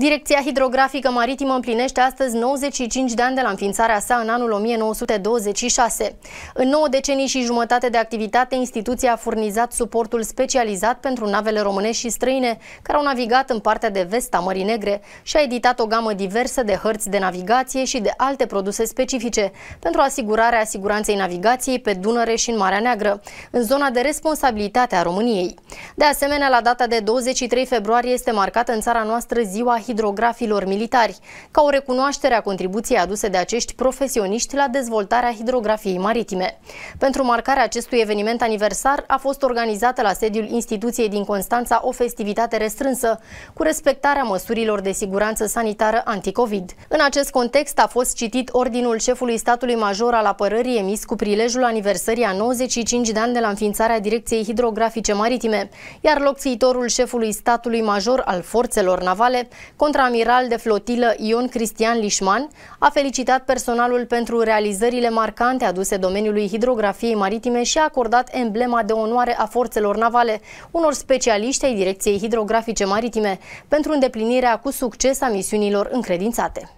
Direcția Hidrografică Maritimă împlinește astăzi 95 de ani de la înființarea sa în anul 1926. În 9 decenii și jumătate de activitate, instituția a furnizat suportul specializat pentru navele românești și străine care au navigat în partea de vest a Mării Negre și a editat o gamă diversă de hărți de navigație și de alte produse specifice pentru asigurarea siguranței navigației pe Dunăre și în Marea Neagră, în zona de responsabilitate a României. De asemenea, la data de 23 februarie este marcată în țara noastră ziua hidrografilor militari, ca o recunoaștere a contribuției aduse de acești profesioniști la dezvoltarea hidrografiei maritime. Pentru marcarea acestui eveniment aniversar a fost organizată la sediul instituției din Constanța o festivitate restrânsă, cu respectarea măsurilor de siguranță sanitară anticovid. În acest context a fost citit ordinul șefului statului major al apărării emis cu prilejul aniversării a 95 de ani de la înființarea Direcției Hidrografice Maritime, iar locțiitorul șefului statului major al forțelor navale, Contraamiral de flotilă Ion Cristian Lișman a felicitat personalul pentru realizările marcante aduse domeniului hidrografiei maritime și a acordat emblema de onoare a forțelor navale unor specialiști ai Direcției Hidrografice Maritime pentru îndeplinirea cu succes a misiunilor încredințate.